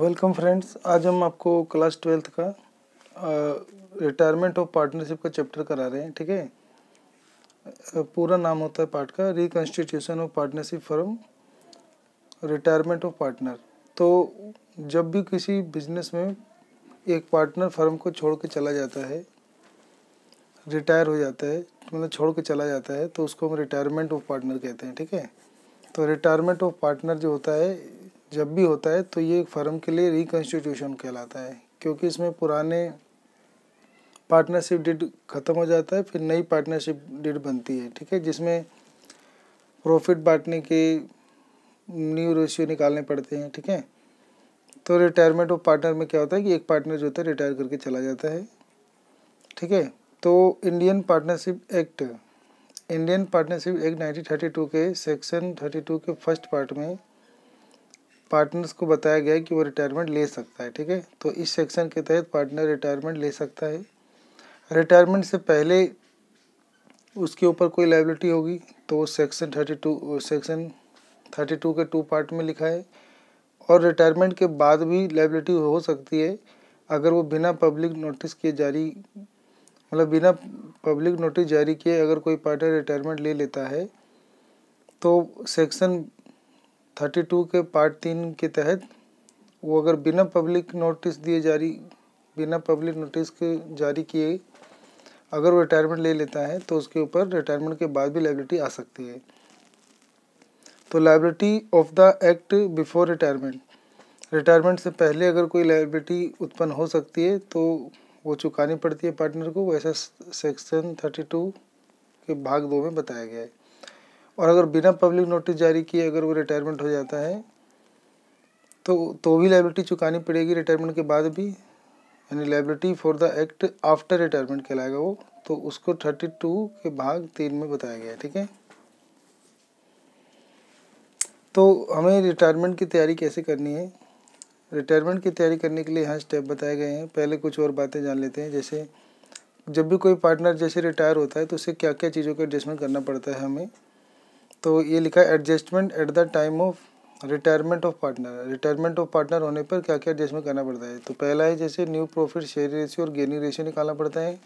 welcome friends आज हम आपको क्लास ट्वेल्थ का रिटायरमेंट ऑफ पार्टनरशिप का चैप्टर करा रहे हैं ठीक है पूरा नाम होता है पार्ट का reconstitution of partnership firm retirement of partner तो जब भी किसी बिजनेस में एक पार्टनर फर्म को छोड़ के चला जाता है रिटायर हो जाता है मतलब छोड़ के चला जाता है तो उसको हम रिटायरमेंट ऑफ पार्टनर कहते हैं ठीक है तो रिटायरमेंट ऑफ पार्टनर जो होता है जब भी होता है तो ये एक फर्म के लिए रिकन्स्टिट्यूशन कहलाता है क्योंकि इसमें पुराने पार्टनरशिप डीड ख़त्म हो जाता है फिर नई पार्टनरशिप डीड बनती है ठीक है जिसमें प्रॉफिट बांटने के न्यू रेशियो निकालने पड़ते हैं ठीक है तो रिटायरमेंट ऑफ पार्टनर में क्या होता है कि एक पार्टनर जो होता है रिटायर करके चला जाता है ठीक है तो Indian partnership act Indian partnership act two के सेक्शन टू के फर्स्ट पार्ट में पार्टनर्स को बताया गया है कि वो रिटायरमेंट ले सकता है ठीक है तो इस सेक्शन के तहत पार्टनर रिटायरमेंट ले सकता है रिटायरमेंट से पहले उसके ऊपर कोई लाइबिलिटी होगी तो वो section thirty two section thirty two के टू पार्ट में लिखा है और रिटायरमेंट के बाद भी लाइबिलिटी हो सकती है अगर वो बिना पब्लिक नोटिस किए जारी मतलब बिना पब्लिक नोटिस जारी किए अगर कोई पार्टनर रिटायरमेंट ले लेता है तो सेक्शन थर्टी टू के पार्ट तीन के तहत वो अगर बिना पब्लिक नोटिस दिए जारी बिना पब्लिक नोटिस के जारी किए अगर वो रिटायरमेंट ले लेता है तो उसके ऊपर रिटायरमेंट के बाद भी लाइबिलिटी आ सकती है तो liability of the act before retirement retirement से पहले अगर कोई लाइबिलिटी उत्पन्न हो सकती है तो वो चुकानी पड़ती है पार्टनर को वैसा सेक्शन थर्टी टू के भाग दो में बताया गया है और अगर बिना पब्लिक नोटिस जारी किए अगर वो रिटायरमेंट हो जाता है तो तो भी लाइबिलिटी चुकानी पड़ेगी रिटायरमेंट के बाद भी यानी liability for the act after retirement कहलाएगा वो तो उसको थर्टी टू के भाग तीन में बताया गया है ठीक है तो हमें रिटायरमेंट की तैयारी कैसे करनी है रिटायरमेंट की तैयारी करने के लिए यहाँ स्टेप बताए गए हैं पहले कुछ और बातें जान लेते हैं जैसे जब भी कोई पार्टनर जैसे रिटायर होता है तो उसे क्या क्या चीज़ों का एडजस्टमेंट करना पड़ता है हमें तो ये लिखा है adjustment at the time of retirement of partner retirement of partner होने पर क्या क्या एडजस्टमेंट करना पड़ता है तो पहला है जैसे न्यू प्रॉफिट शेयर रेशियो और गेनिंग रेशियो निकालना पड़ता है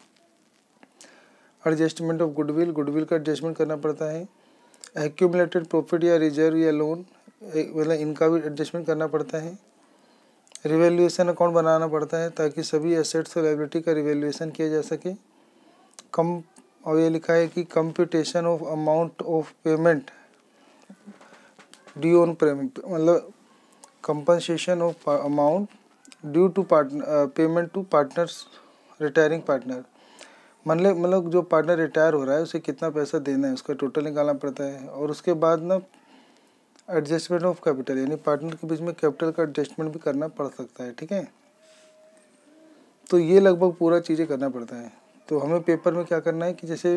एडजस्टमेंट ऑफ गुडविल गुडविल का एडजस्टमेंट करना पड़ता है एक्यूमलेटेड प्रॉफिट या रिजर्व या लोन मतलब इनका भी एडजस्टमेंट करना पड़ता है रिवेल्यूएसन अकाउंट बनाना पड़ता है ताकि सभी एसेट्स और लाइबिलिटी का रिवेल्यूएसन किया जा सके कम और ये लिखा है कि computation of amount of payment due on payment मतलब compensation of amount due to partner payment to partners retiring partner मतलब मतलब जो पार्टनर रिटायर हो रहा है उसे कितना पैसा देना है उसका टोटल निकालना पड़ता है और उसके बाद ना एडजस्टमेंट ऑफ कैपिटल यानी पार्टनर के बीच में कैपिटल का एडजस्टमेंट भी करना पड़ सकता है ठीक है तो ये लगभग पूरा चीज़ें करना पड़ता है तो हमें पेपर में क्या करना है कि जैसे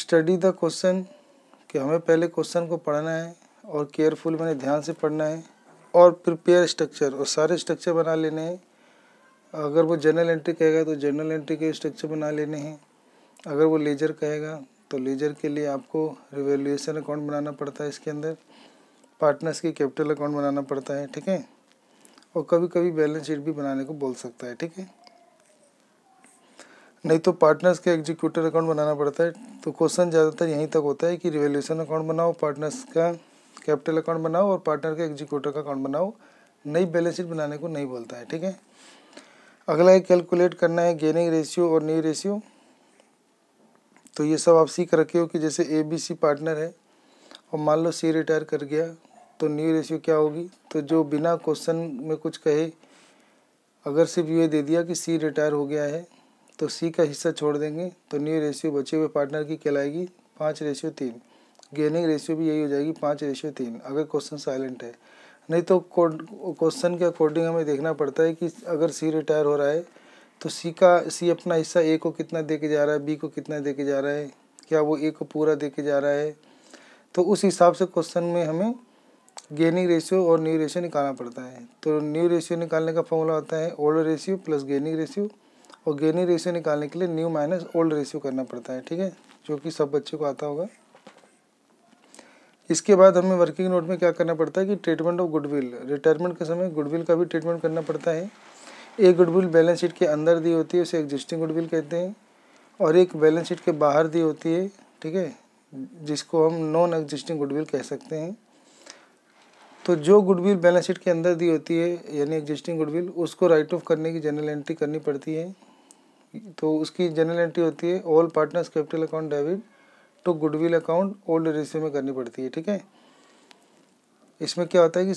स्टडी द क्वेश्चन कि हमें पहले क्वेश्चन को पढ़ना है और केयरफुल मैंने ध्यान से पढ़ना है और प्रिपेयर स्ट्रक्चर और सारे स्ट्रक्चर बना लेने हैं अगर वो जनरल एंट्री कहेगा तो जनरल एंट्री के स्ट्रक्चर बना लेने हैं अगर वो लेजर कहेगा तो लेजर के लिए आपको रिवेल्यूशन अकाउंट बनाना पड़ता है इसके अंदर पार्टनर्स की कैपिटल अकाउंट बनाना पड़ता है ठीक है और कभी कभी बैलेंस शीट भी बनाने को बोल सकता है ठीक है नहीं तो पार्टनर्स के एग्जीक्यूटर अकाउंट बनाना पड़ता है तो क्वेश्चन ज़्यादातर यहीं तक होता है कि रिवेल्यूशन अकाउंट बनाओ पार्टनर्स का कैपिटल अकाउंट बनाओ और पार्टनर के एग्जीक्यूटर का अकाउंट बनाओ नई बैलेंस शीट बनाने को नहीं बोलता है ठीक है अगला है कैलकुलेट करना है गेनिंग रेशियो और न्यू रेशियो तो ये सब आप सीख रखे हो कि जैसे ए बी सी पार्टनर है और मान लो सी रिटायर कर गया तो न्यू रेशियो क्या होगी तो जो बिना क्वेश्चन में कुछ कहे अगर सिर्फ ये दे दिया कि सी रिटायर हो गया है तो सी का हिस्सा छोड़ देंगे तो न्यू रेशियो बचे हुए पार्टनर की कहलाएगी पाँच रेशियो तीन गेनिंग रेशियो भी यही हो जाएगी पाँच रेशियो तीन अगर क्वेश्चन साइलेंट है नहीं तो क्वेश्चन के अकॉर्डिंग हमें देखना पड़ता है कि अगर सी रिटायर हो रहा है तो सी का सी अपना हिस्सा ए को कितना दे के जा रहा है बी को कितना दे के जा रहा है क्या वो ए को पूरा दे के जा रहा है तो उस हिसाब से क्वेश्चन में हमें गेनिंग रेशियो और न्यू रेशियो निकालना पड़ता है तो न्यू रेशियो निकालने का फॉर्मूला होता है old ratio plus gaining ratio और गेनी रेशियो निकालने के लिए न्यू माइनस ओल्ड रेशियो करना पड़ता है ठीक है जो कि सब बच्चे को आता होगा इसके बाद हमें वर्किंग नोट में क्या करना पड़ता है कि ट्रीटमेंट ऑफ गुडविल रिटायरमेंट के समय गुडविल का भी ट्रीटमेंट करना पड़ता है एक गुडविल बैलेंस शीट के अंदर दी होती है उसे एग्जिस्टिंग गुडविल कहते हैं और एक बैलेंस शीट के बाहर दी होती है ठीक है जिसको हम नॉन एग्जिस्टिंग गुडविल कह सकते हैं तो जो गुडविल बैलेंस शीट के अंदर दी होती है यानी एग्जिस्टिंग गुडविल उसको राइट ऑफ करने की जनरल एंट्री करनी पड़ती है तो उसकी जनरल एंट्री होती है all partners capital account debit to goodwill account old ratio में करनी पड़ती है ठीक है इसमें क्या होता है कि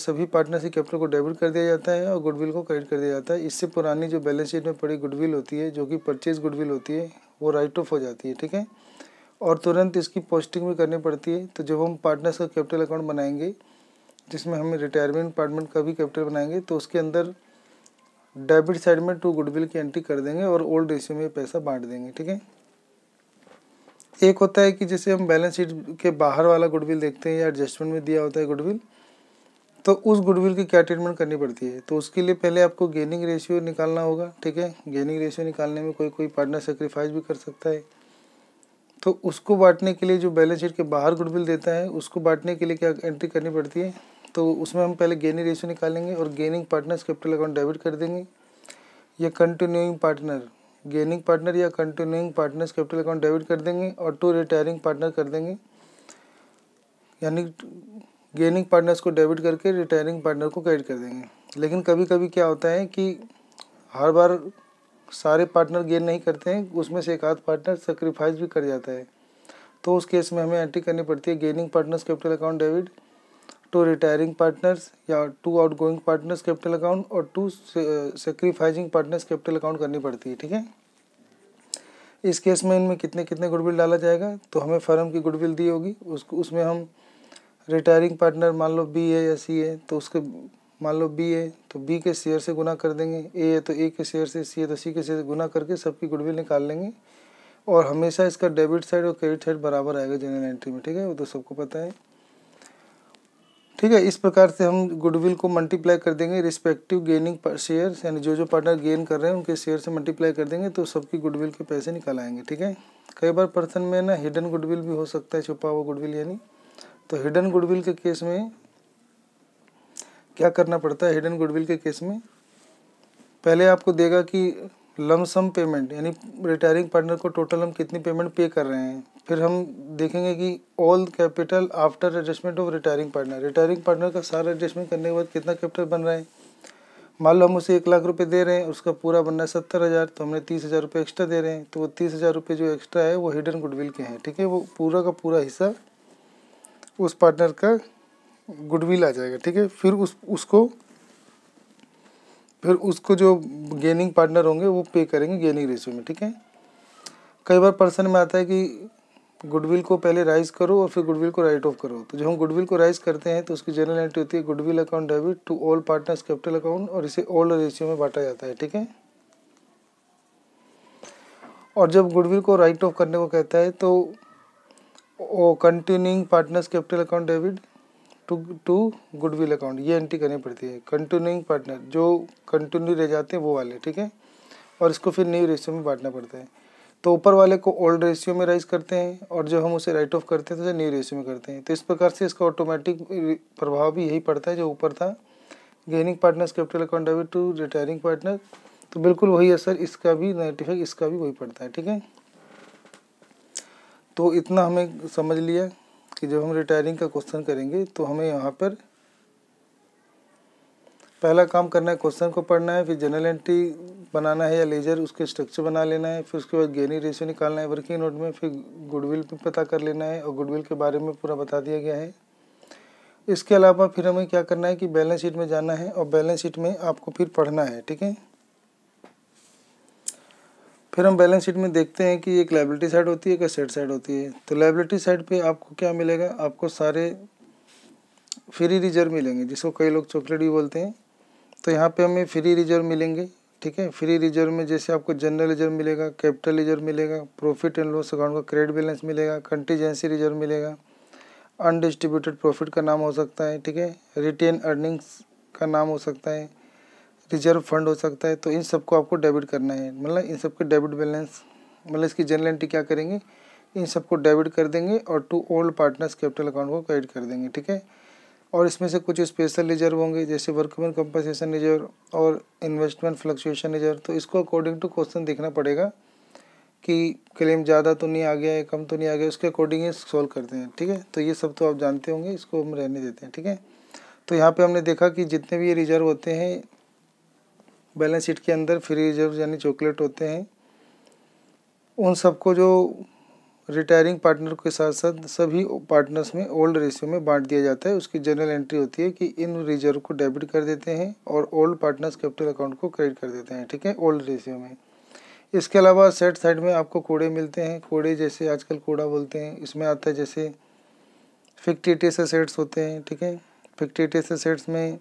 सभी पार्टनर से कैपिटल को डेबिट कर दिया जाता है और गुडविल को क्रेडिट कर दिया जाता है इससे पुरानी जो बैलेंस शीट में पड़ी गुडविल होती है जो कि परचेज गुडविल होती है वो राइट ऑफ हो जाती है ठीक है और तुरंत इसकी पोस्टिंग भी करनी पड़ती है तो जब हम पार्टनर्स का कैपिटल अकाउंट बनाएंगे जिसमें हम रिटायरमेंट अपार्टमेंट का भी कैपिटल बनाएंगे तो उसके अंदर डेबिट साइड में टू गुडविल की एंट्री कर देंगे और ओल्ड रेशियो में पैसा बांट देंगे ठीक है एक होता है कि जैसे हम बैलेंस शीट के बाहर वाला गुडविल देखते हैं या एडजस्टमेंट में दिया होता है गुडविल तो उस गुडविल की क्या ट्रीटमेंट करनी पड़ती है तो उसके लिए पहले आपको गेनिंग रेशियो निकालना होगा ठीक है गेनिंग रेशियो निकालने में कोई कोई पार्टनर सेक्रीफाइस भी कर सकता है तो उसको बांटने के लिए जो बैलेंस शीट के बाहर गुडविल देता है उसको बांटने के लिए क्या एंट्री करनी पड़ती है तो उसमें हम पहले गेनिंग रेशियो निकालेंगे और gaining partners capital account debit कर देंगे या कंटिन्यूइंग पार्टनर गेनिंग पार्टनर या continuing partners capital account debit कर देंगे और टू रिटायरिंग पार्टनर कर देंगे यानी गेनिंग पार्टनर्स को डेबिट करके रिटायरिंग पार्टनर को क्रेडिट कर देंगे लेकिन कभी कभी क्या होता है कि हर बार सारे पार्टनर गेन नहीं करते हैं उसमें से एक आध पार्टनर सेक्रीफाइस भी कर जाता है तो उस केस में हमें एंट्री करनी पड़ती है gaining partners capital account debit to retiring partners या to outgoing partners capital account और to sacrificing partners capital account करनी पड़ती है ठीक है इस केस में इनमें कितने कितने गुडविल डाला जाएगा तो हमें फर्म की गुडविल दी होगी उसको उसमें हम रिटायरिंग पार्टनर मान लो बी है या सी है तो उसके मान लो बी तो है तो बी के शेयर से गुना कर देंगे ए है तो ए के शेयर से सी है तो सी के शेयर से गुना करके सबकी गुडविल निकाल लेंगे और हमेशा इसका डेबिट साइड और क्रेडिट साइड बराबर आएगा जनरल एंट्री में ठीक है वो तो सबको पता है ठीक है इस प्रकार से हम गुडविल को मल्टीप्लाई कर देंगे रिस्पेक्टिव गेनिंग शेयर यानी जो जो पार्टनर गेन कर रहे हैं उनके शेयर से मल्टीप्लाई कर देंगे तो सबकी गुडविल के पैसे निकाल आएंगे ठीक है कई बार पर्सन में ना हिडन गुडविल भी हो सकता है छुपा हुआ गुडविल यानी तो हिडन गुडविल के केस में क्या करना पड़ता है हिडन गुडविल के केस में पहले आपको देगा कि लमसम पेमेंट यानी रिटायरिंग पार्टनर को टोटल हम कितनी पेमेंट पे कर रहे हैं फिर हम देखेंगे कि all capital after adjustment of retiring partner retiring partner का सारा एडजस्टमेंट करने के बाद कितना कैपिटल बन रहा है मान लो हम उसे एक लाख रुपये दे रहे हैं उसका पूरा बनना है सत्तर हज़ार तो हमने तीस हज़ार रुपये एक्स्ट्रा दे रहे हैं तो वो तीस हज़ार रुपये जो एक्स्ट्रा है वो हिडन गुडविल के हैं ठीक है वो पूरा का पूरा हिस्सा उस पार्टनर का गुडविल आ जाएगा ठीक है फिर उस उसको फिर उसको जो गेनिंग पार्टनर होंगे वो पे करेंगे गेनिंग रेशियो में ठीक है कई बार पर्सन में आता है कि गुडविल को पहले राइज करो और फिर गुडविल को राइट ऑफ करो तो जब हम गुडविल को राइज करते हैं तो उसकी जनरल एंट्री होती है goodwill account debit to all partners capital account और इसे ओल्ड रेशियो में बांटा जाता है ठीक है और जब गुडविल को राइट ऑफ करने को कहता है तो continuing partners capital account debit to to goodwill account ये एंट्री करनी पड़ती है कंटिन्यूइंग पार्टनर जो कंटिन्यू रह जाते हैं वो वाले ठीक है और इसको फिर न्यू रेशियो में बांटना पड़ता है तो ऊपर वाले को ओल्ड रेशियो में राइज करते हैं और जो हम उसे राइट ऑफ करते हैं तो न्यू रेशियो में करते हैं तो इस प्रकार से इसका ऑटोमेटिक प्रभाव भी यही पड़ता है जो ऊपर था gaining partners capital account debit to retiring partner तो बिल्कुल वही असर इसका भी नेगेटिव इसका भी वही पड़ता है ठीक है तो इतना हमें समझ लिया कि जब हम रिटायरिंग का क्वेश्चन करेंगे तो हमें यहाँ पर पहला काम करना है क्वेश्चन को पढ़ना है फिर जनरल एंट्री बनाना है या लेजर उसके स्ट्रक्चर बना लेना है फिर उसके बाद गेनी रेशियो निकालना है वर्किंग नोट में फिर गुडविल पे पता कर लेना है और गुडविल के बारे में पूरा बता दिया गया है इसके अलावा फिर हमें क्या करना है कि बैलेंस शीट में जाना है और बैलेंस शीट में आपको फिर पढ़ना है ठीक है फिर हम बैलेंस शीट में देखते हैं कि एक लाइबिलिटी साइड होती है एक असेट साइड होती है तो लाइबिलिटी साइड पे आपको क्या मिलेगा आपको सारे फ्री रिजर्व मिलेंगे जिसको कई लोग चॉकलेट भी बोलते हैं तो यहाँ पे हमें फ्री रिजर्व मिलेंगे ठीक है फ्री रिजर्व में जैसे आपको जनरल रिजर्व मिलेगा कैपिटल रिजर्व मिलेगा प्रॉफिट एंड लॉस अकाउंट का क्रेडिट बैलेंस मिलेगा कंटीजेंसी रिजर्व मिलेगा अनडिस्ट्रीब्यूटेड प्रॉफिट का नाम हो सकता है ठीक है रिटेन अर्निंग्स का नाम हो सकता है रिजर्व फंड हो सकता है तो इन सबको आपको डेबिट करना है मतलब इन सबके डेबिट बैलेंस मतलब इसकी जनरल एंट्री क्या करेंगे इन सबको डेबिट कर देंगे और to old partners capital account को क्रेडिट कर देंगे ठीक है और इसमें से कुछ स्पेशल रिजर्व होंगे जैसे वर्कमैन कंपनसेशन रिजर्व और इन्वेस्टमेंट फ्लक्चुएशन रिजर्व तो इसको अकॉर्डिंग टू क्वेश्चन देखना पड़ेगा कि क्लेम ज़्यादा तो नहीं आ गया है कम तो नहीं आ गया उसके अकॉर्डिंग ही सॉल्व करते हैं ठीक है तो ये सब तो आप जानते होंगे इसको हम रहने देते हैं ठीक है तो यहाँ पे हमने देखा कि जितने भी ये रिजर्व होते हैं बैलेंस शीट के अंदर फ्री रिजर्व यानी चॉकलेट होते हैं उन सबको जो रिटायरिंग पार्टनर के साथ साथ सभी पार्टनर्स में ओल्ड रेशियो में बांट दिया जाता है उसकी जनरल एंट्री होती है कि इन रिजर्व को डेबिट कर देते हैं और ओल्ड पार्टनर्स कैपिटल अकाउंट को क्रेडिट कर देते हैं ठीक है ओल्ड रेशियो में इसके अलावा सेट साइड में आपको कोड़े मिलते हैं कोड़े जैसे आजकल कोड़ा बोलते हैं इसमें आता है जैसे फिक्टिटियस सेट्स होते हैं ठीक है फिक्टिटियस सेट्स में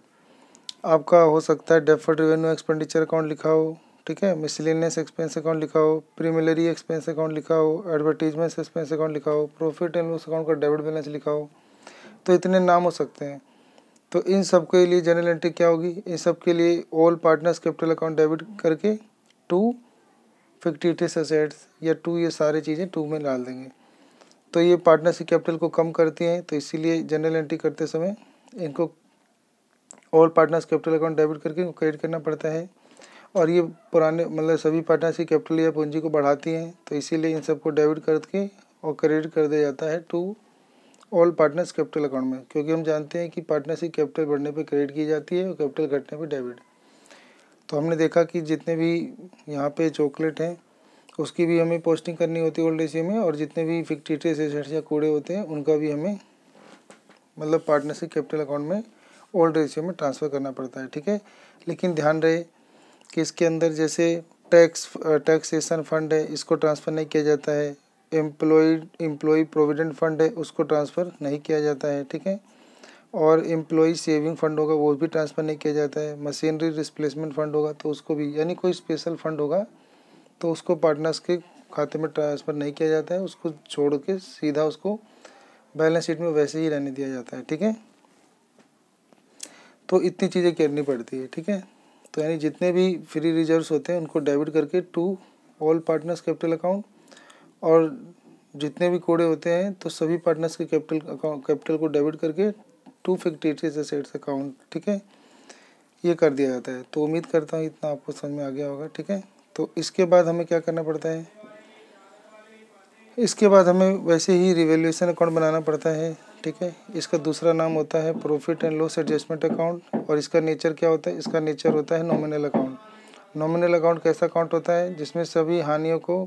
आपका हो सकता है डेफर्ड रेवेन्यू एक्सपेंडिचर अकाउंट लिखा हो ठीक है मिसलिनियस एक्सपेंस अकाउंट लिखा हो प्रीमिलरी एक्सपेंस अकाउंट लिखा हो एडवर्टीजमेंट एक्सपेंस अकाउंट लिखा हो प्रॉफिट एंड लॉस अकाउंट का डेबिट बैलेंस लिखा हो तो इतने नाम हो सकते हैं तो इन सब के लिए जनरल एंट्री क्या होगी इन सब के लिए all partners capital account debit करके टू फिक्टिटिस असेट्स या टू ये सारी चीज़ें टू में डाल देंगे तो ये पार्टनरशिप कैपिटल को कम करती हैं तो इसीलिए जनरल एंट्री करते समय इनको old partners capital account debit करके क्रेडिट करना पड़ता है और ये पुराने मतलब सभी पार्टनर्स की कैपिटल या पूंजी को बढ़ाती हैं तो इसीलिए इन सबको डेबिट करके और क्रेडिट कर दिया जाता है to all partners capital account में क्योंकि हम जानते हैं कि पार्टनर्स की कैपिटल बढ़ने पर क्रेडिट की जाती है और कैपिटल घटने पर डेबिट तो हमने देखा कि जितने भी यहाँ पे चॉकलेट हैं उसकी भी हमें पोस्टिंग करनी होती है ओल्ड एसी में और जितने भी फिक्टिटियस एसेट्स या कूड़े होते हैं उनका भी हमें मतलब पार्टनरशिप कैपिटल अकाउंट में ओल्ड रेशियो में ट्रांसफ़र करना पड़ता है ठीक है लेकिन ध्यान रहे कि इसके अंदर जैसे टैक्स टैक्सेशन फंड है इसको ट्रांसफ़र नहीं किया जाता है एम्प्लॉय एम्प्लॉय प्रोविडेंट फंड है उसको ट्रांसफ़र नहीं किया जाता है ठीक है और एम्प्लॉय सेविंग फंड होगा वो भी ट्रांसफ़र नहीं किया जाता है मशीनरी रिस्प्लेसमेंट फंड होगा तो उसको भी यानी कोई स्पेशल फंड होगा तो उसको पार्टनर्स के खाते में ट्रांसफ़र नहीं किया जाता है उसको छोड़ के सीधा उसको बैलेंस शीट में वैसे ही रहने दिया जाता है ठीक है तो इतनी चीज़ें करनी पड़ती है ठीक है तो यानी जितने भी फ्री रिजर्व्स होते हैं उनको डेबिट करके to all partners capital account और जितने भी कोड़े होते हैं तो सभी पार्टनर्स के कैपिटल अकाउंट कैपिटल को डेबिट करके टू फिक्टिटियस सेट्स अकाउंट ठीक है ये कर दिया जाता है तो उम्मीद करता हूँ इतना आपको समझ में आ गया होगा ठीक है तो इसके बाद हमें क्या करना पड़ता है इसके बाद हमें वैसे ही रिवेल्यूशन अकाउंट बनाना पड़ता है ठीक है इसका दूसरा नाम होता है profit and loss adjustment account और इसका नेचर क्या होता है इसका नेचर होता है नॉमिनल अकाउंट नॉमिनल अकाउंट कैसा अकाउंट होता है जिसमें सभी हानियों को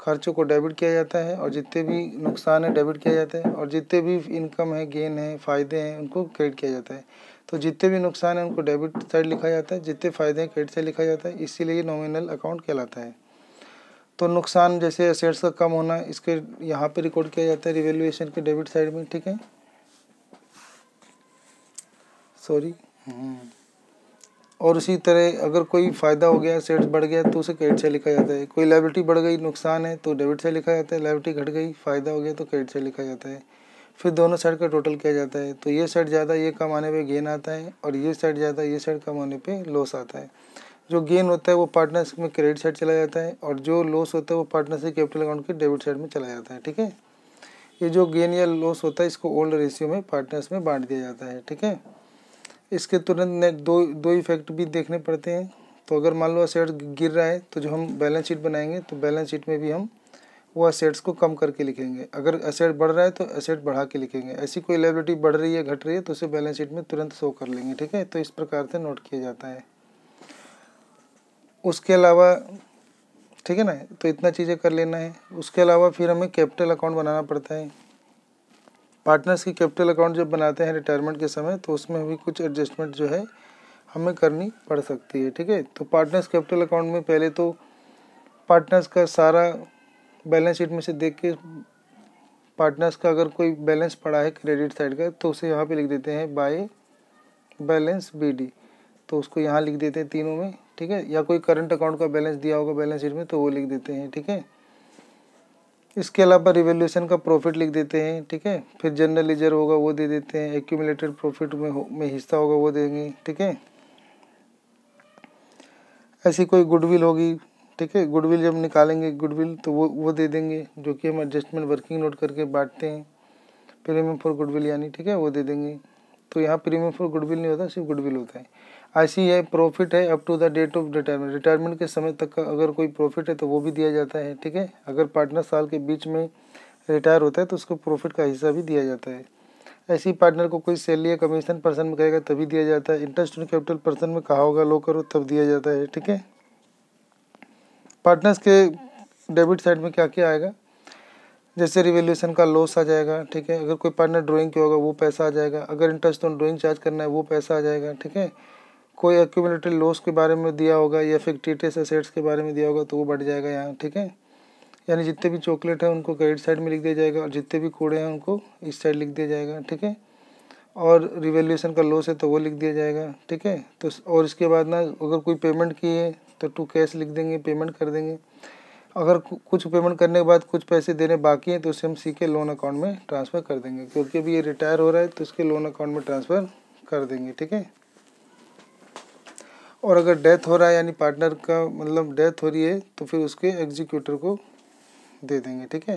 खर्चों को डेबिट किया जाता है और जितने भी नुकसान है डेबिट किया जाता है और जितने भी इनकम है गेन है फ़ायदे हैं उनको क्रेडिट किया जाता है तो जितने भी नुकसान है उनको डेबिट साइड लिखा जाता है जितने फ़ायदे हैं क्रेडिट साइड लिखा जाता है इसीलिए नॉमिनल अकाउंट कहलाता है तो नुकसान जैसे असेट्स का कम होना इसके यहाँ पे रिकॉर्ड किया जाता है रिवेल्युएशन के डेबिट साइड में ठीक है सॉरी और उसी तरह अगर कोई फ़ायदा हो गया सेट्स बढ़ गया तो उसे क्रेडिट से लिखा जाता है कोई लाइबिलिटी बढ़ गई नुकसान है तो डेबिट से लिखा जाता है लाइबिलिटी घट गई फ़ायदा हो गया तो क्रेडिट से लिखा जाता है फिर दोनों साइड का टोटल किया जाता है तो ये साइड ज़्यादा ये कम आने पर गेन आता है और ये साइड ज़्यादा ये साइड कम आने पर लॉस आता है जो गेन होता है वो पार्टनर्स में क्रेडिट साइड चला जाता है और जो लॉस होता है वो पार्टनर्स के कैपिटल अकाउंट के डेबिट साइड में चला जाता है ठीक है ये जो गेन या लॉस होता है इसको ओल्ड रेशियो में पार्टनर्स में बांट दिया जाता है ठीक है इसके तुरंत दो दो इफेक्ट भी देखने पड़ते हैं तो अगर मान लो असेट्स गिर रहा है तो जो हम बैलेंस शीट बनाएंगे तो बैलेंस शीट में भी हम वो असेट्स को कम करके लिखेंगे अगर असेट बढ़ रहा है तो असेट बढ़ा के लिखेंगे ऐसी कोई लाइबिलिटी बढ़ रही है घट रही है तो उसे बैलेंस शीट में तुरंत शो कर लेंगे ठीक है तो इस प्रकार से नोट किया जाता है उसके अलावा ठीक है ना तो इतना चीज़ें कर लेना है उसके अलावा फिर हमें कैपिटल अकाउंट बनाना पड़ता है पार्टनर्स की कैपिटल अकाउंट जब बनाते हैं रिटायरमेंट के समय तो उसमें भी कुछ एडजस्टमेंट जो है हमें करनी पड़ सकती है ठीक है तो पार्टनर्स कैपिटल अकाउंट में पहले तो पार्टनर्स का सारा बैलेंस शीट में से देख के पार्टनर्स का अगर कोई बैलेंस पड़ा है क्रेडिट साइड का तो उसे यहाँ पे लिख देते हैं बाय बैलेंस बीडी तो उसको यहाँ लिख देते हैं तीनों में ठीक है या कोई करंट अकाउंट का बैलेंस दिया होगा बैलेंस शीट में तो वो लिख देते हैं ठीक है इसके अलावा रिवेल्यूशन का प्रॉफिट लिख देते हैं ठीक है फिर जनरल लेजर होगा वो दे देते हैं एक्यूमुलेटेड प्रॉफिट में हो, में हिस्सा होगा वो देंगे ठीक है ऐसी कोई गुडविल होगी ठीक है गुडविल जब निकालेंगे गुडविल तो वो वो दे देंगे जो कि हम एडजस्टमेंट वर्किंग नोट करके बांटते हैं प्रीमियम फॉर गुडविल यानी ठीक है वो दे देंगे तो यहाँ प्रीमियम फॉर गुडविल नहीं होता सिर्फ गुडविल होता है ऐसी है प्रॉफिट है up to the date of retirement retirement के समय तक का अगर कोई प्रॉफिट है तो वो भी दिया जाता है ठीक है अगर पार्टनर साल के बीच में रिटायर होता है तो उसको प्रॉफिट का हिस्सा भी दिया जाता है ऐसी पार्टनर को कोई सैलरी या कमीशन पर्सन में कहेगा तभी दिया जाता है इंटरेस्ट ऑन कैपिटल पर्सन में कहा होगा लो करो तब दिया जाता है ठीक है पार्टनर्स के डेबिट साइड में क्या क्या आएगा जैसे रिवेल्यूशन का लॉस आ जाएगा ठीक है अगर कोई पार्टनर ड्राइंग के होगा वो पैसा आ जाएगा अगर इंटरेस्ट ऑन ड्राइंग चार्ज करना है वो पैसा आ जाएगा ठीक है कोई एक्यूमुलेटेड लॉस के बारे में दिया होगा या फिर टीटेस एसेट्स के बारे में दिया होगा तो वो बढ़ जाएगा यहाँ ठीक है यानी जितने भी चॉकलेट हैं उनको क्रेडिट साइड में लिख दिया जाएगा और जितने भी कूड़े हैं उनको इस साइड लिख दिया जाएगा ठीक है और रिवेल्यूशन का लॉस है तो वो लिख दिया जाएगा ठीक है तो और इसके बाद ना अगर कोई पेमेंट की है तो टू कैश लिख देंगे पेमेंट कर देंगे अगर कुछ पेमेंट करने के बाद कुछ पैसे देने बाकी हैं तो उसे हम सी के लोन अकाउंट में ट्रांसफ़र कर देंगे क्योंकि अभी ये रिटायर हो रहा है तो उसके लोन अकाउंट में ट्रांसफ़र कर देंगे ठीक है और अगर डेथ हो रहा है यानी पार्टनर का मतलब डेथ हो रही है तो फिर उसके एग्जीक्यूटर को दे देंगे ठीक है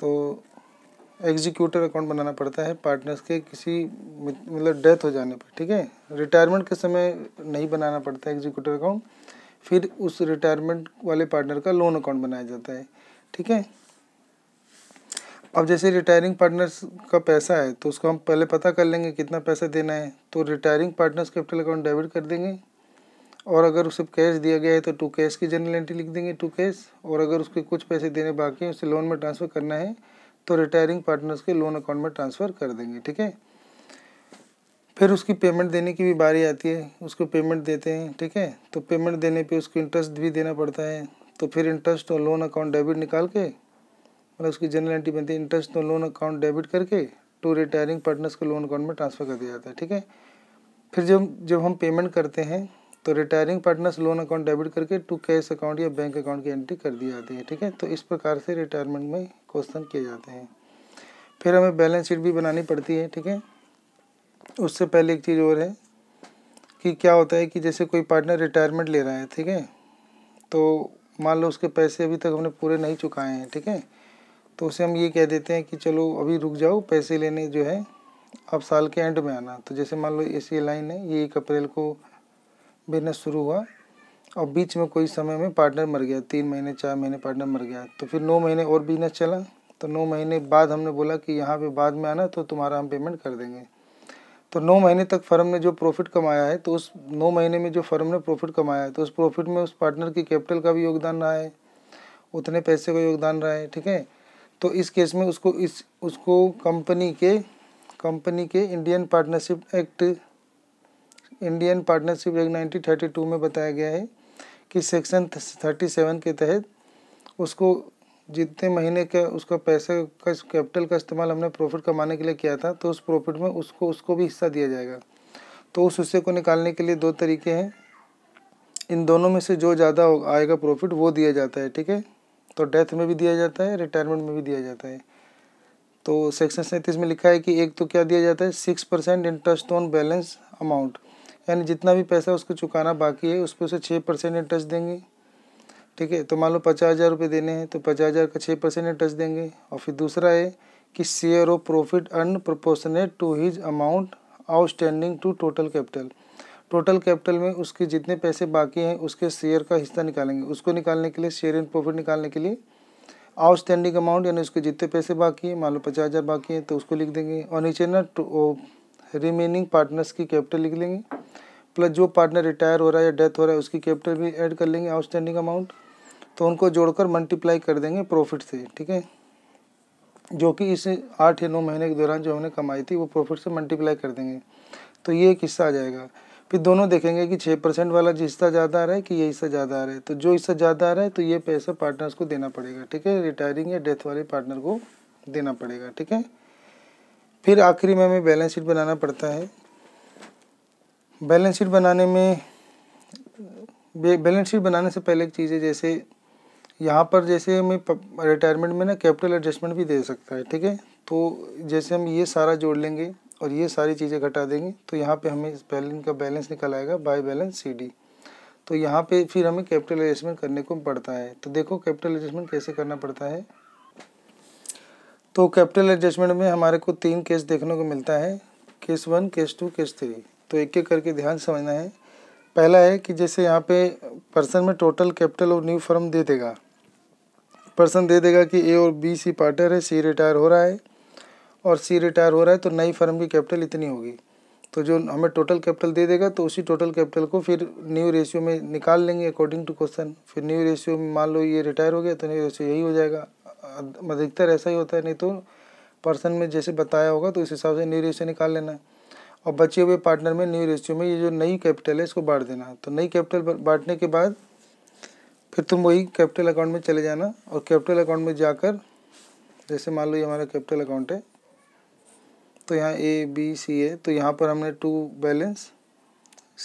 तो एग्जीक्यूटर अकाउंट बनाना पड़ता है पार्टनर्स के किसी मतलब डेथ हो जाने पर ठीक है रिटायरमेंट के समय नहीं बनाना पड़ता एग्जीक्यूटर अकाउंट फिर उस रिटायरमेंट वाले पार्टनर का लोन अकाउंट बनाया जाता है ठीक है अब जैसे रिटायरिंग पार्टनर्स का पैसा है तो उसको हम पहले पता कर लेंगे कितना पैसा देना है तो retiring partners capital account debit कर देंगे और अगर उसे कैश दिया गया है तो टू कैश की जनरल एंट्री लिख देंगे टू कैश और अगर उसके कुछ पैसे देने बाकी हैं उसे लोन में ट्रांसफ़र करना है तो रिटायरिंग पार्टनर्स के लोन अकाउंट में ट्रांसफ़र कर देंगे ठीक है फिर उसकी पेमेंट देने की भी बारी आती है उसको पेमेंट देते हैं ठीक है तो पेमेंट देने पे उसको इंटरेस्ट भी देना पड़ता है तो फिर इंटरेस्ट और लोन अकाउंट डेबिट निकाल के मतलब उसकी जनरल एंट्री बनती है इंटरेस्ट और लोन अकाउंट डेबिट करके टू रिटायरिंग पार्टनर्स के लोन अकाउंट में ट्रांसफ़र कर दिया जाता है ठीक है फिर जब जब हम पेमेंट करते हैं तो retiring partners loan account debit करके टू कैश अकाउंट या बैंक अकाउंट की एंट्री कर दी जाती है ठीक है तो इस प्रकार से रिटायरमेंट में क्वेश्चन किए जाते हैं फिर हमें बैलेंस शीट भी बनानी पड़ती है ठीक है उससे पहले एक चीज़ और है कि क्या होता है कि जैसे कोई पार्टनर रिटायरमेंट ले रहा है ठीक है तो मान लो उसके पैसे अभी तक हमने पूरे नहीं चुकाए हैं ठीक है तो उसे हम ये कह देते हैं कि चलो अभी रुक जाओ पैसे लेने जो है अब साल के एंड में आना तो जैसे मान लो ए लाइन है ये एक अप्रैल को बिजनेस शुरू हुआ और बीच में कोई समय में पार्टनर मर गया तीन महीने चार महीने पार्टनर मर गया तो फिर नौ महीने और बिजनेस चला तो नौ महीने बाद हमने बोला कि यहाँ पे बाद में आना तो तुम्हारा हम पेमेंट कर देंगे तो नौ महीने तक फर्म ने जो प्रॉफिट कमाया है तो उस नौ महीने में जो फर्म ने प्रॉफिट कमाया है तो उस प्रॉफिट में उस पार्टनर की कैपिटल का भी योगदान रहा है उतने पैसे का योगदान रहा है ठीक है तो इस केस में उसको इस उसको कंपनी के कंपनी के Indian partnership act Indian partnership act two में बताया गया है कि सेक्शन थर्टी सेवन के तहत उसको जितने महीने का उसका पैसे का कैपिटल का इस्तेमाल हमने प्रॉफिट कमाने के लिए किया था तो उस प्रॉफिट में उसको उसको भी हिस्सा दिया जाएगा तो उस हिस्से को निकालने के लिए दो तरीके हैं इन दोनों में से जो ज़्यादा आएगा प्रॉफिट वो दिया जाता है ठीक है तो डेथ में भी दिया जाता है रिटायरमेंट में भी दिया जाता है तो सेक्शन सैंतीस में लिखा है कि एक तो क्या दिया जाता है six percent interest on balance amount यानी जितना भी पैसा उसको चुकाना बाकी है उस पर उसे छः परसेंट इंटरेस्ट देंगे ठीक है तो मान लो पचास हज़ार रुपये देने हैं तो पचास हज़ार का छः परसेंट इंटरेस्ट देंगे और फिर दूसरा है कि share of profit earn proportionate to his amount outstanding to total capital total capital में उसके जितने पैसे बाकी हैं उसके शेयर का हिस्सा निकालेंगे उसको निकालने के लिए शेयर इन प्रॉफिट निकालने के लिए आउटस्टैंडिंग अमाउंट यानी उसके जितने पैसे बाकी हैं मान लो पचास हज़ार बाकी हैं तो उसको लिख देंगे और नीचे ना रिमेनिंग पार्टनर्स की कैपिटल लिख लेंगे प्लस जो पार्टनर रिटायर हो रहा है या डेथ हो रहा है उसकी कैपिटल भी ऐड कर लेंगे आउटस्टैंडिंग अमाउंट तो उनको जोड़कर मल्टीप्लाई कर देंगे प्रॉफिट से ठीक है जो कि इस आठ या नौ महीने के दौरान जो हमने कमाई थी वो प्रॉफिट से मल्टीप्लाई कर देंगे तो ये एक हिस्सा आ जाएगा फिर दोनों देखेंगे कि छः परसेंट वाला जो हिस्सा ज़्यादा आ रहा है कि ये हिस्सा ज़्यादा आ रहा है तो जो हिस्सा ज़्यादा आ रहा है तो ये पैसा पार्टनर्स को देना पड़ेगा ठीक है रिटायरिंग या डेथ वाले पार्टनर को देना पड़ेगा ठीक है फिर आखिरी में हमें बैलेंस शीट बनाना पड़ता है बैलेंस शीट बनाने में बैलेंस शीट बनाने से पहले एक चीज़ है जैसे यहाँ पर जैसे हमें रिटायरमेंट में ना कैपिटल एडजस्टमेंट भी दे सकता है ठीक है तो जैसे हम ये सारा जोड़ लेंगे और ये सारी चीज़ें घटा देंगे तो यहाँ पे हमें इस बैलेंस का बैलेंस निकल आएगा बाय बैलेंस सी डी तो यहाँ पे फिर हमें कैपिटल एडजस्टमेंट करने को पड़ता है तो देखो कैपिटल एडजस्टमेंट कैसे करना पड़ता है तो कैपिटल एडजस्टमेंट में हमारे को तीन केस देखने को मिलता है case one case two case three तो एक एक करके ध्यान समझना है पहला है कि जैसे यहाँ पे पर्सन में टोटल कैपिटल और न्यू फर्म दे देगा पर्सन दे देगा कि ए और बी सी पार्टनर है सी रिटायर हो रहा है और सी रिटायर हो रहा है तो नई फर्म की कैपिटल इतनी होगी तो जो हमें टोटल कैपिटल दे देगा तो उसी टोटल कैपिटल को फिर न्यू रेशियो में निकाल लेंगे अकॉर्डिंग टू क्वेश्चन फिर न्यू रेशियो में मान लो ये रिटायर हो गया तो न्यू रेशियो यही हो जाएगा अधिकतर ऐसा ही होता है नहीं तो पर्सन में जैसे बताया होगा तो इस हिसाब से न्यू रेशियो निकाल लेना है और बचे हुए पार्टनर में न्यू रेशियो में ये जो नई कैपिटल है इसको बांट देना तो नई कैपिटल बांटने के बाद फिर तुम वही कैपिटल अकाउंट में चले जाना और कैपिटल अकाउंट में जाकर जैसे मान लो ये हमारा कैपिटल अकाउंट है तो यहाँ ए बी सी है तो यहाँ पर हमने टू बैलेंस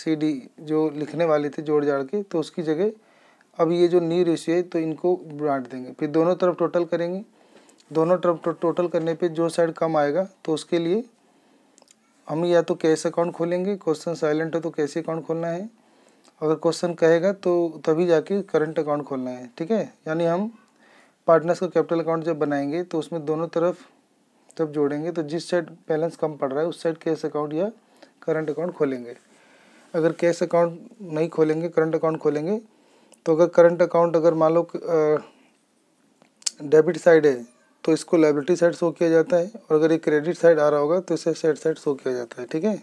सी डी जो लिखने वाले थे जोड़ जाड़ के तो उसकी जगह अब ये जो नी रेशियो है तो इनको बांट देंगे फिर दोनों तरफ टोटल करेंगे दोनों तरफ टो, टोटल करने पे जो साइड कम आएगा तो उसके लिए हम या तो कैश अकाउंट खोलेंगे क्वेश्चन साइलेंट है तो कैसे अकाउंट खोलना है अगर क्वेश्चन कहेगा तो तभी जाके करंट अकाउंट खोलना है ठीक है यानी हम पार्टनर्स का कैपिटल अकाउंट जब बनाएंगे तो उसमें दोनों तरफ जब जोड़ेंगे तो जिस साइड बैलेंस कम पड़ रहा है उस साइड कैश अकाउंट या करंट अकाउंट खोलेंगे अगर कैश अकाउंट नहीं खोलेंगे करंट अकाउंट खोलेंगे तो अगर करंट अकाउंट अगर मान लो डेबिट साइड है तो इसको लाइबिलिटी साइड शो किया जाता है और अगर ये क्रेडिट साइड आ रहा होगा तो इसे सेट साइड शो किया जाता है ठीक है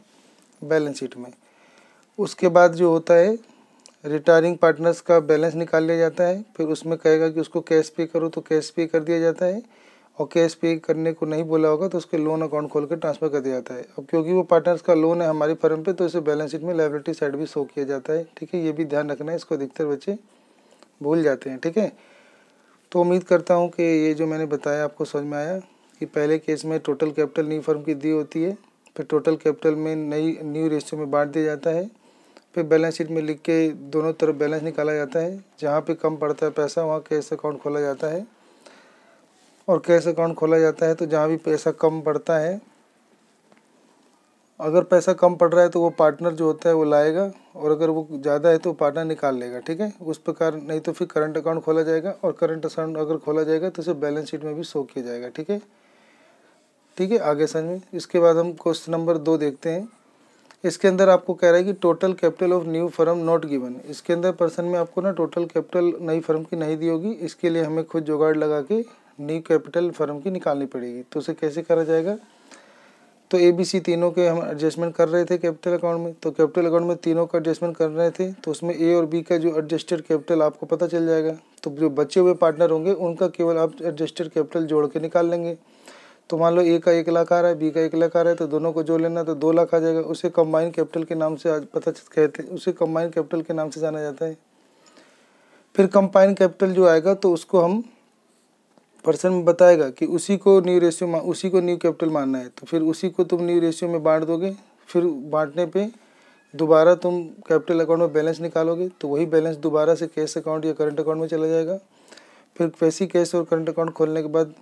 बैलेंस शीट में उसके बाद जो होता है रिटायरिंग पार्टनर्स का बैलेंस निकाल लिया जाता है फिर उसमें कहेगा कि उसको कैश पे करो तो कैश पे कर दिया जाता है और कैश पे करने को नहीं बोला होगा तो उसके लोन अकाउंट खोल कर ट्रांसफ़र कर दिया जाता है अब क्योंकि वो पार्टनर्स का लोन है हमारी फर्म पे तो इसे बैलेंस शीट में लाइबिलिटी साइड भी शो किया जाता है ठीक है ये भी ध्यान रखना है इसको अधिकतर बच्चे भूल जाते हैं ठीक है तो उम्मीद करता हूँ कि ये जो मैंने बताया आपको समझ में आया कि पहले केस में टोटल कैपिटल नई फर्म की दी होती है फिर टोटल कैपिटल में नई न्यू रेशियो में बांट दिया जाता है फिर बैलेंस शीट में लिख के दोनों तरफ बैलेंस निकाला जाता है जहाँ पे कम पड़ता है पैसा वहाँ कैश अकाउंट खोला जाता है और कैश अकाउंट खोला जाता है तो जहाँ भी पैसा कम पड़ता है अगर पैसा कम पड़ रहा है तो वो पार्टनर जो होता है वो लाएगा और अगर वो ज़्यादा है तो पार्टनर निकाल लेगा ठीक है उस प्रकार नहीं तो फिर करंट अकाउंट खोला जाएगा और करंट अकाउंट अगर खोला जाएगा तो उसे बैलेंस शीट में भी शो किया जाएगा ठीक है ठीक है आगे समझ में इसके बाद हम क्वेश्चन नंबर दो देखते हैं इसके अंदर आपको कह रहा है कि total capital of new firm not given इसके अंदर पर्सन में आपको ना टोटल कैपिटल नई फर्म की नहीं दी होगी इसके लिए हमें खुद जुगाड़ लगा के न्यू कैपिटल फर्म की निकालनी पड़ेगी तो उसे कैसे करा जाएगा तो ए बी सी तीनों के हम एडजस्टमेंट कर रहे थे कैपिटल अकाउंट में तो कैपिटल अकाउंट में तीनों का एडजस्टमेंट कर रहे थे तो उसमें ए और बी का जो एडजस्टेड कैपिटल आपको पता चल जाएगा तो जो बचे हुए पार्टनर होंगे उनका केवल आप एडजस्टेड कैपिटल जोड़ के निकाल लेंगे तो मान लो ए का एक लाख आ रहा है बी का एक लाख आ रहा है तो दोनों को जो लेना तो दो लाख आ जाएगा उसे कम्बाइंड कैपिटल के नाम से आज पता कहते उसे कम्बाइंड कैपिटल के नाम से जाना जाता है फिर कंबाइन कैपिटल जो आएगा तो उसको हम पर्सन बताएगा कि उसी को न्यू रेशियो उसी को न्यू कैपिटल मानना है तो फिर उसी को तुम न्यू रेशियो में बांट दोगे फिर बांटने पे दोबारा तुम कैपिटल अकाउंट में बैलेंस निकालोगे तो वही बैलेंस दोबारा से कैश अकाउंट या करंट अकाउंट में चला जाएगा फिर वैसे ही कैश और करंट अकाउंट खोलने के बाद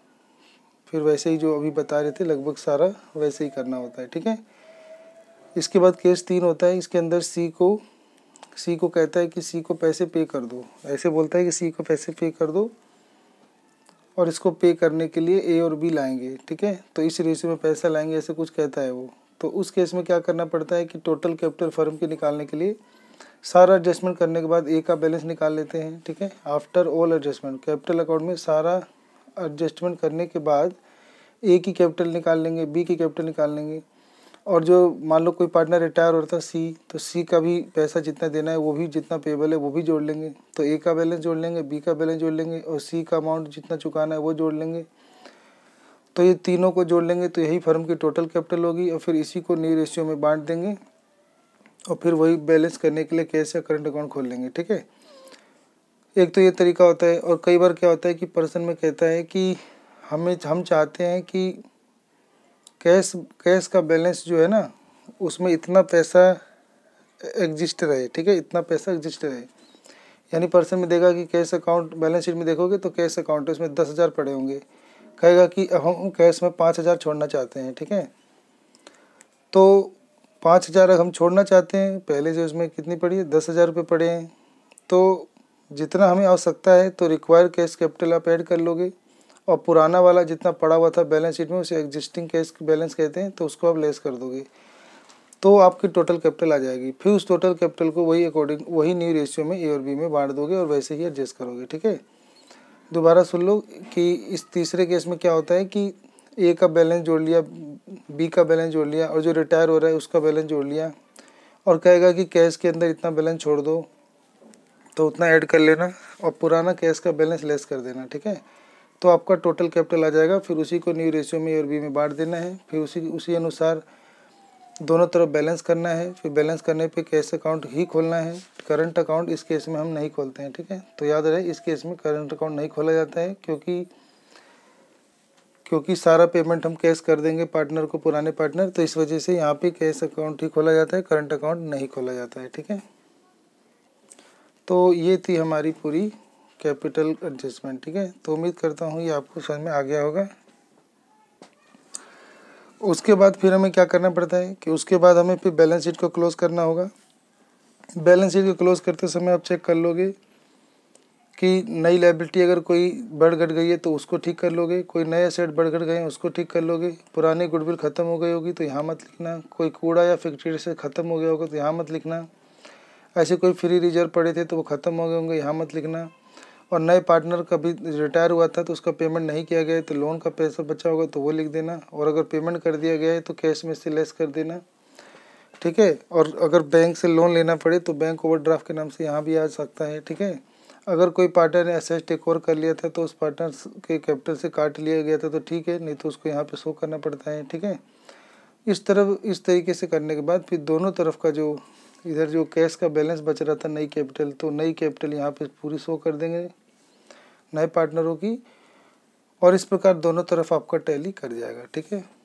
फिर वैसे ही जो अभी बता रहे थे लगभग सारा वैसे ही करना होता है ठीक है इसके बाद केस तीन होता है इसके अंदर सी को सी को कहता है कि सी को पैसे पे कर दो ऐसे बोलता है कि सी को पैसे पे कर दो और इसको पे करने के लिए ए और बी लाएंगे ठीक है तो इस रेशियो में पैसा लाएंगे ऐसे कुछ कहता है वो तो उस केस में क्या करना पड़ता है कि टोटल कैपिटल फर्म के निकालने के लिए सारा एडजस्टमेंट करने के बाद ए का बैलेंस निकाल लेते हैं ठीक है after all adjustment capital account में सारा एडजस्टमेंट करने के बाद ए की कैपिटल निकाल लेंगे बी की कैपिटल निकाल लेंगे और जो मान लो कोई पार्टनर रिटायर होता सी तो सी का भी पैसा जितना देना है वो भी जितना पेबल है वो भी जोड़ लेंगे तो ए का बैलेंस जोड़ लेंगे बी का बैलेंस जोड़ लेंगे और सी का अमाउंट जितना चुकाना है वो जोड़ लेंगे तो ये तीनों को जोड़ लेंगे तो यही फर्म की टोटल कैपिटल होगी और फिर इसी को नई रेशियो में बांट देंगे और फिर वही बैलेंस करने के लिए कैश या करंट अकाउंट खोल लेंगे ठीक है एक तो ये तरीका होता है और कई बार क्या होता है कि पर्सन में कहता है कि हमें हम चाहते हैं कि कैश कैश का बैलेंस जो है ना उसमें इतना पैसा एग्जिस्ट रहे ठीक है इतना पैसा एग्जिस्ट रहे यानी पर्सन में देगा कि कैश अकाउंट बैलेंस शीट में देखोगे तो कैश अकाउंट है उसमें दस हज़ार पड़े होंगे कहेगा कि हम कैश में पाँच हज़ार छोड़ना चाहते हैं ठीक है तो पाँच हज़ार हम छोड़ना चाहते हैं पहले से उसमें कितनी पड़ी है दस हज़ार रुपये पड़े हैं तो जितना हमें आवश्यकता है तो रिक्वायर कैश कैपिटल आप ऐड कर लोगे और पुराना वाला जितना पड़ा हुआ था बैलेंस शीट में उसे एग्जिस्टिंग कैश बैलेंस कहते हैं तो उसको आप लेस कर दोगे तो आपकी टोटल कैपिटल आ जाएगी फिर उस टोटल कैपिटल को वही अकॉर्डिंग वही न्यू रेशियो में ए और बी में बांट दोगे और वैसे ही एडजस्ट करोगे ठीक है दोबारा सुन लो कि इस तीसरे केस में क्या होता है कि ए का बैलेंस जोड़ लिया बी का बैलेंस जोड़ लिया और जो रिटायर हो रहा है उसका बैलेंस जोड़ लिया और कहेगा कि कैश के अंदर इतना बैलेंस छोड़ दो तो उतना ऐड कर लेना और पुराना कैश का बैलेंस लेस कर देना ठीक है तो आपका टोटल कैपिटल आ जाएगा फिर उसी को न्यू रेशियो में ए और बी में बांट देना है फिर उसी उसी अनुसार दोनों तरफ बैलेंस करना है फिर बैलेंस करने पे कैश अकाउंट ही खोलना है करंट अकाउंट इस केस में हम नहीं खोलते हैं ठीक है तो याद रहे इस केस में करंट अकाउंट नहीं खोला जाता है क्योंकि क्योंकि सारा पेमेंट हम कैश कर देंगे पार्टनर को पुराने पार्टनर तो इस वजह से यहाँ पे कैश अकाउंट ही खोला जाता है करंट अकाउंट नहीं खोला जाता है ठीक है तो ये थी हमारी पूरी कैपिटल एडजस्टमेंट ठीक है तो उम्मीद करता हूँ ये आपको समझ में आ गया होगा उसके बाद फिर हमें क्या करना पड़ता है कि उसके बाद हमें फिर बैलेंस शीट को क्लोज करना होगा बैलेंस शीट को क्लोज करते समय आप चेक कर लोगे कि नई लाइबिलिटी अगर कोई बढ़ घट गई है तो उसको ठीक कर लोगे कोई नए सेट बढ़ घट गए हैं उसको ठीक कर लोगे पुरानी गुडविल ख़त्म हो गई होगी तो यहाँ मत लिखना कोई कूड़ा या फैक्ट्री से ख़त्म हो गया होगा तो यहाँ मत लिखना ऐसे कोई फ्री रिजर्व पड़े थे तो वो ख़त्म हो गए होंगे यहाँ मत लिखना और नए पार्टनर कभी रिटायर हुआ था तो उसका पेमेंट नहीं किया गया तो लोन का पैसा बचा होगा तो वो लिख देना और अगर पेमेंट कर दिया गया है तो कैश में से लेस कर देना ठीक है और अगर बैंक से लोन लेना पड़े तो बैंक ओवरड्राफ्ट के नाम से यहाँ भी आ सकता है ठीक है अगर कोई पार्टनर ने एस टेक ओवर कर लिया था तो उस पार्टनर के कैपिटल से काट लिया गया था तो ठीक है नहीं तो उसको यहाँ पे शो करना पड़ता है ठीक है इस तरफ इस तरीके से करने के बाद फिर दोनों तरफ का जो इधर जो कैश का बैलेंस बच रहा था नई कैपिटल तो नई कैपिटल यहाँ पे पूरी शो कर देंगे नए पार्टनरों की और इस प्रकार दोनों तरफ आपका टैली कर जाएगा ठीक है